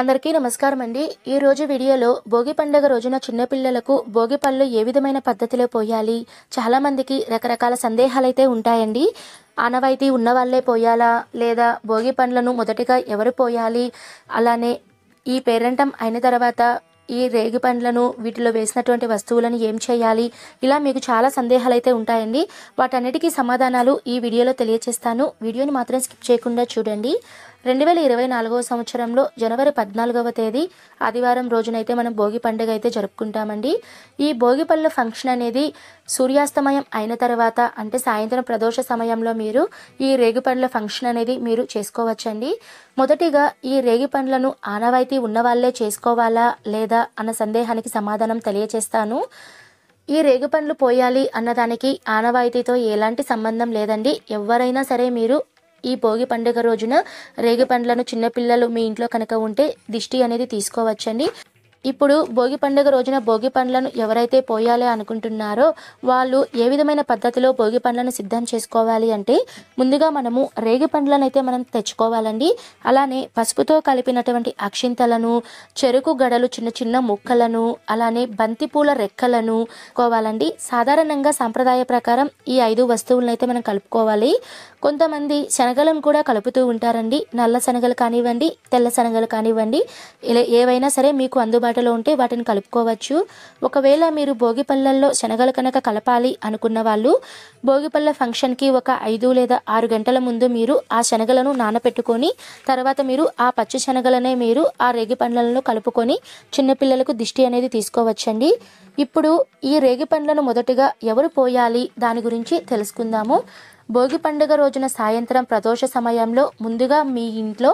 అందరికీ నమస్కారం అండి ఈ రోజు వీడియోలో భోగి పండుగ రోజున చిన్నపిల్లలకు భోగి పళ్ళు ఏ విధమైన పద్ధతిలో పోయాలి చాలామందికి రకరకాల సందేహాలైతే ఉంటాయండి ఆనవాయితీ వాళ్లే పోయాలా లేదా భోగి పండ్లను మొదటిగా ఎవరు పోయాలి అలానే ఈ పేరెంటం అయిన తర్వాత ఈ రేగి పండ్లను వీటిలో వేసినటువంటి వస్తువులను ఏం చేయాలి ఇలా మీకు చాలా సందేహాలు అయితే ఉంటాయండి వాటన్నిటికీ సమాధానాలు ఈ వీడియోలో తెలియజేస్తాను వీడియోని మాత్రం స్కిప్ చేయకుండా చూడండి రెండు వేల ఇరవై నాలుగవ సంవత్సరంలో జనవరి పద్నాలుగవ తేదీ ఆదివారం రోజునైతే మనం భోగి పండుగ అయితే జరుపుకుంటామండి ఈ భోగి పళ్ళ ఫంక్షన్ అనేది సూర్యాస్తమయం అయిన తర్వాత అంటే సాయంత్రం ప్రదోష సమయంలో మీరు ఈ రేగిపండ్ల ఫంక్షన్ అనేది మీరు చేసుకోవచ్చండి మొదటిగా ఈ రేగిపండ్లను ఆనవాయితీ ఉన్నవాళ్లే చేసుకోవాలా లేదా అన్న సందేహానికి సమాధానం తెలియచేస్తాను ఈ రేగి పండ్లు పోయాలి అన్నదానికి ఆనవాయితీతో ఎలాంటి సంబంధం లేదండి ఎవరైనా సరే మీరు ఈ భోగి పండుగ రోజున రేగి పండ్లను చిన్నపిల్లలు మీ ఇంట్లో కనుక ఉంటే దిష్టి అనేది తీసుకోవచ్చండి ఇప్పుడు భోగి పండుగ రోజున భోగి పండ్లను ఎవరైతే పోయాలి అనుకుంటున్నారో వాళ్ళు ఏ విధమైన పద్ధతిలో భోగి పండ్లను సిద్ధం చేసుకోవాలి అంటే ముందుగా మనము రేగి పండ్లను అయితే మనం తెచ్చుకోవాలండి అలానే పసుపుతో కలిపినటువంటి అక్షింతలను చెరుకు గడలు చిన్న చిన్న ముక్కలను అలానే బంతిపూల రెక్కలను కోవాలండి సాధారణంగా సాంప్రదాయ ప్రకారం ఈ ఐదు వస్తువులను అయితే మనం కలుపుకోవాలి కొంతమంది శనగలను కూడా కలుపుతూ ఉంటారండి నల్ల శనగలు కానివ్వండి తెల్ల శనగలు కానివ్వండి ఏవైనా సరే మీకు అందుబాటు అందుబాటులో ఉంటే వాటిని కలుపుకోవచ్చు ఒకవేళ మీరు భోగి పళ్ళల్లో శనగలు కనుక కలపాలి అనుకున్న వాళ్ళు పళ్ళ ఫంక్షన్కి ఒక ఐదు లేదా ఆరు గంటల ముందు మీరు ఆ శనగలను నానపెట్టుకొని తర్వాత మీరు ఆ పచ్చి శనగలనే మీరు ఆ రేగి పండ్లను కలుపుకొని చిన్నపిల్లలకు దిష్టి అనేది తీసుకోవచ్చండి ఇప్పుడు ఈ రేగి పండ్లను మొదటిగా ఎవరు పోయాలి దాని గురించి తెలుసుకుందాము భోగి పండుగ రోజున సాయంత్రం ప్రదోష సమయంలో ముందుగా మీ ఇంట్లో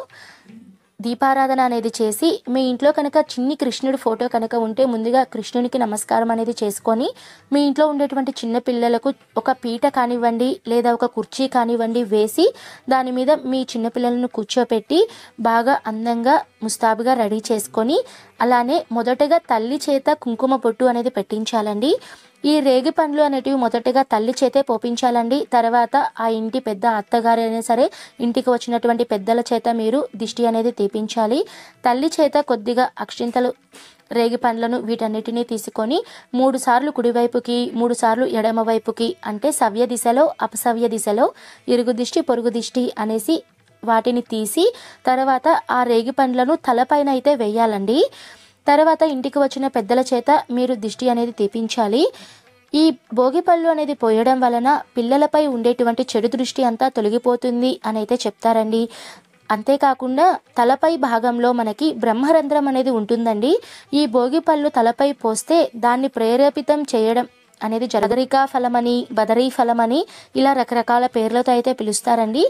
దీపారాధన అనేది చేసి మీ ఇంట్లో కనుక చిన్ని కృష్ణుడి ఫోటో కనుక ఉంటే ముందుగా కృష్ణునికి నమస్కారం అనేది చేసుకొని మీ ఇంట్లో ఉండేటువంటి చిన్న పిల్లలకు ఒక పీట కానివ్వండి లేదా ఒక కుర్చీ కానివ్వండి వేసి దాని మీద మీ చిన్నపిల్లలను కూర్చోపెట్టి బాగా అందంగా ముస్తాబుగా రెడీ చేసుకొని అలానే మొదటగా తల్లి చేత కుంకుమ పొట్టు అనేది పెట్టించాలండి ఈ రేగి పండ్లు అనేటివి మొదటగా తల్లి చేతే పోపించాలండి తర్వాత ఆ ఇంటి పెద్ద అత్తగారు అయినా సరే ఇంటికి వచ్చినటువంటి పెద్దల చేత మీరు దిష్టి అనేది తీపించాలి తల్లి చేత కొద్దిగా అక్షింతలు రేగి పండ్లను వీటన్నిటినీ తీసుకొని మూడు సార్లు కుడివైపుకి మూడు సార్లు ఎడమ వైపుకి అంటే సవ్య దిశలో అపసవ్య దిశలో ఇరుగు దిష్టి పొరుగు దిష్టి అనేసి వాటిని తీసి తర్వాత ఆ రేగి పండ్లను తలపైన అయితే వేయాలండి తర్వాత ఇంటికి వచ్చిన పెద్దల చేత మీరు దిష్టి అనేది తీపించాలి ఈ భోగి పళ్ళు అనేది పోయడం వలన పిల్లలపై ఉండేటువంటి చెడు దృష్టి అంతా తొలగిపోతుంది అని అయితే చెప్తారండి అంతేకాకుండా తలపై భాగంలో మనకి బ్రహ్మరంధ్రం అనేది ఉంటుందండి ఈ భోగి పళ్ళు తలపై పోస్తే దాన్ని ప్రేరేపితం చేయడం అనేది జరదరికా ఫలమని బదరీ ఫలమని ఇలా రకరకాల పేర్లతో అయితే పిలుస్తారండి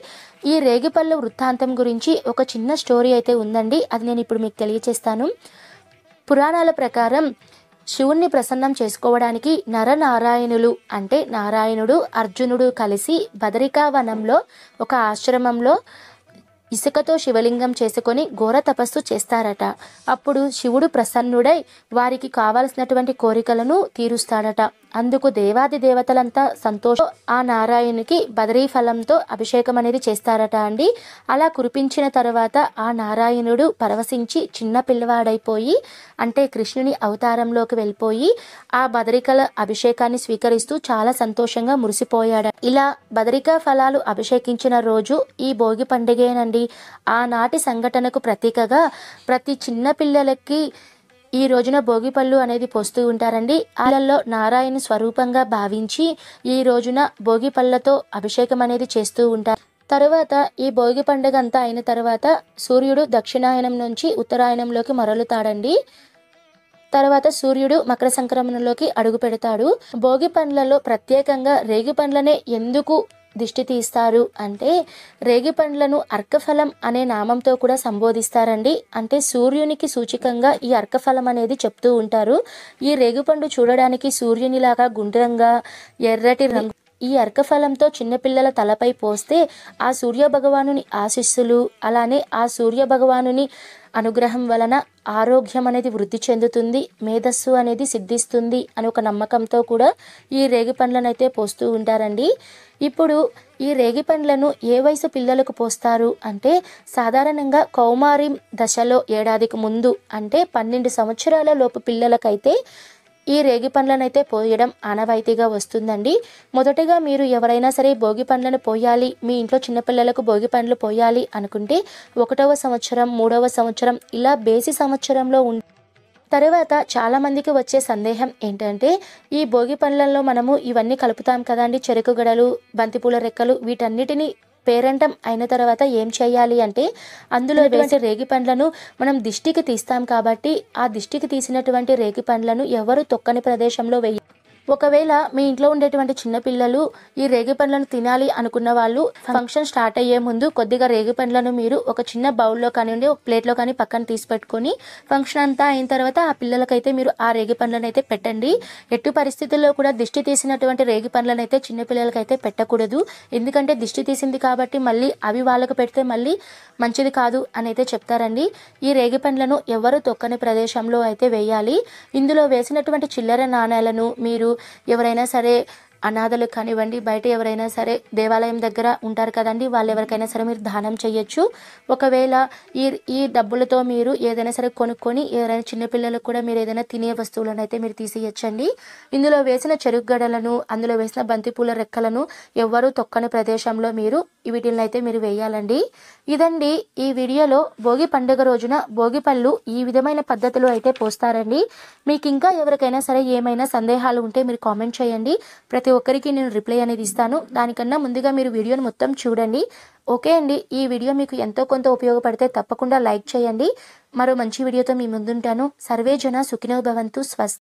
ఈ రేగిపళ్ళు వృత్తాంతం గురించి ఒక చిన్న స్టోరీ అయితే ఉందండి అది నేను ఇప్పుడు మీకు తెలియచేస్తాను పురాణాల ప్రకారం శివుణ్ణి ప్రసన్నం చేసుకోవడానికి నరనారాయణులు అంటే నారాయణుడు అర్జునుడు కలిసి బదరికా వనంలో ఒక ఆశ్రమంలో ఇసుకతో శివలింగం చేసుకొని ఘోర తపస్సు చేస్తారట అప్పుడు శివుడు ప్రసన్నుడై వారికి కావలసినటువంటి కోరికలను తీరుస్తాడట అందుకు దేవాది దేవతలంతా సంతోషం ఆ నారాయణునికి బదరీ ఫలంతో అభిషేకం అనేది చేస్తారట అండి అలా కురిపించిన తర్వాత ఆ నారాయణుడు పరవశించి చిన్న పిల్లవాడైపోయి అంటే కృష్ణుని అవతారంలోకి వెళ్ళిపోయి ఆ బదరికల అభిషేకాన్ని స్వీకరిస్తూ చాలా సంతోషంగా మురిసిపోయాడు ఇలా బదరికా ఫలాలు అభిషేకించిన రోజు ఈ భోగి పండుగేనండి ఆనాటి సంఘటనకు ప్రతీకగా ప్రతి చిన్న పిల్లలకి ఈ రోజున భోగి పళ్ళు అనేది పోస్తూ ఉంటారండి ఆలలో నారాయణ స్వరూపంగా భావించి ఈ రోజున భోగి పళ్ళతో అభిషేకం అనేది చేస్తూ ఉంటారు తరువాత ఈ భోగి పండుగ అంతా అయిన తర్వాత సూర్యుడు దక్షిణాయనం నుంచి ఉత్తరాయణంలోకి మరలుతాడండి తర్వాత సూర్యుడు మకర సంక్రమణలోకి అడుగు పెడతాడు భోగి పండ్లలో ప్రత్యేకంగా రేగి పండ్లనే ఎందుకు దిష్టి తీస్తారు అంటే రేగి పండ్లను అర్కఫలం అనే నామంతో కూడా సంబోధిస్తారండి అంటే సూర్యునికి సూచికంగా ఈ అర్కఫలం అనేది చెప్తూ ఉంటారు ఈ రేగిపండు చూడడానికి సూర్యునిలాగా గుండ్రంగా ఎర్రటి రంగు ఈ అర్కఫలంతో చిన్నపిల్లల తలపై పోస్తే ఆ సూర్య భగవానుని ఆశిస్సులు అలానే ఆ సూర్య భగవానుని అనుగ్రహం వలన ఆరోగ్యం అనేది వృద్ధి చెందుతుంది మేధస్సు అనేది సిద్ధిస్తుంది అని ఒక నమ్మకంతో కూడా ఈ రేగి పండ్లను అయితే పోస్తూ ఉంటారండి ఇప్పుడు ఈ రేగి పండ్లను ఏ వయసు పిల్లలకు పోస్తారు అంటే సాధారణంగా కౌమారి దశలో ఏడాదికి ముందు అంటే పన్నెండు సంవత్సరాల లోపు పిల్లలకైతే ఈ రేగి పండ్లనైతే పోయడం ఆనవాయితీగా వస్తుందండి మొదటగా మీరు ఎవరైనా సరే భోగి పండ్లను పోయాలి మీ ఇంట్లో చిన్నపిల్లలకు భోగి పండ్లు పోయాలి అనుకుంటే ఒకటవ సంవత్సరం మూడవ సంవత్సరం ఇలా బేసి సంవత్సరంలో ఉం తర్వాత చాలామందికి వచ్చే సందేహం ఏంటంటే ఈ భోగి పండ్లలో మనము ఇవన్నీ కలుపుతాం కదండి చెరుకు గడలు బంతిపూల రెక్కలు వీటన్నిటిని పేరంటం అయిన తర్వాత ఏం చేయాలి అంటే అందులో వేసే రేగి పండ్లను మనం దిష్టికి తీస్తాం కాబట్టి ఆ దిష్టికి తీసినటువంటి రేగి పండ్లను ఎవరు తొక్కని ప్రదేశంలో వెయ్యి ఒకవేళ మీ ఇంట్లో ఉండేటువంటి చిన్నపిల్లలు ఈ రేగి పండ్లను తినాలి అనుకున్న వాళ్ళు ఫంక్షన్ స్టార్ట్ అయ్యే ముందు కొద్దిగా రేగి పండ్లను మీరు ఒక చిన్న బౌల్లో కానివ్వండి ఒక ప్లేట్లో కానీ పక్కన తీసి ఫంక్షన్ అంతా అయిన తర్వాత ఆ పిల్లలకైతే మీరు ఆ రేగి పండ్లను అయితే పెట్టండి ఎట్టి పరిస్థితుల్లో కూడా దిష్టి తీసినటువంటి రేగి పండ్లను అయితే చిన్నపిల్లలకైతే పెట్టకూడదు ఎందుకంటే దిష్టి తీసింది కాబట్టి మళ్ళీ అవి వాళ్ళకు పెడితే మళ్ళీ మంచిది కాదు అని అయితే చెప్తారండి ఈ రేగి పండ్లను ఎవరు తొక్కని ప్రదేశంలో అయితే వేయాలి ఇందులో వేసినటువంటి చిల్లర నాణ్యాలను మీరు ఎవరైనా సరే అనాథలు కానివ్వండి బయట ఎవరైనా సరే దేవాలయం దగ్గర ఉంటారు కదండి వాళ్ళు ఎవరికైనా సరే మీరు దానం చేయొచ్చు ఒకవేళ ఈ ఈ డబ్బులతో మీరు ఏదైనా సరే కొనుక్కొని ఎవరైనా చిన్నపిల్లలకు కూడా మీరు ఏదైనా తినే వస్తువులను అయితే మీరు తీసేయచ్చండి ఇందులో వేసిన చెరుకుగడలను అందులో వేసిన బంతిపూల రెక్కలను ఎవ్వరూ తొక్కని ప్రదేశంలో మీరు వీటిని అయితే మీరు వేయాలండి ఇదండి ఈ వీడియోలో భోగి పండుగ రోజున భోగి పళ్ళు ఈ విధమైన పద్ధతిలో అయితే పోస్తారండి మీకు ఇంకా ఎవరికైనా సరే ఏమైనా సందేహాలు ఉంటే మీరు కామెంట్ చేయండి ప్రతి ప్రతి ఒక్కరికి నేను రిప్లై అనేది ఇస్తాను దానికన్నా ముందుగా మీరు వీడియోని మొత్తం చూడండి ఓకే అండి ఈ వీడియో మీకు ఎంతో కొంత ఉపయోగపడితే తప్పకుండా లైక్ చేయండి మరో మంచి వీడియోతో మీ ముందుంటాను సర్వే జన సుఖినో భవంతు స్వస్తి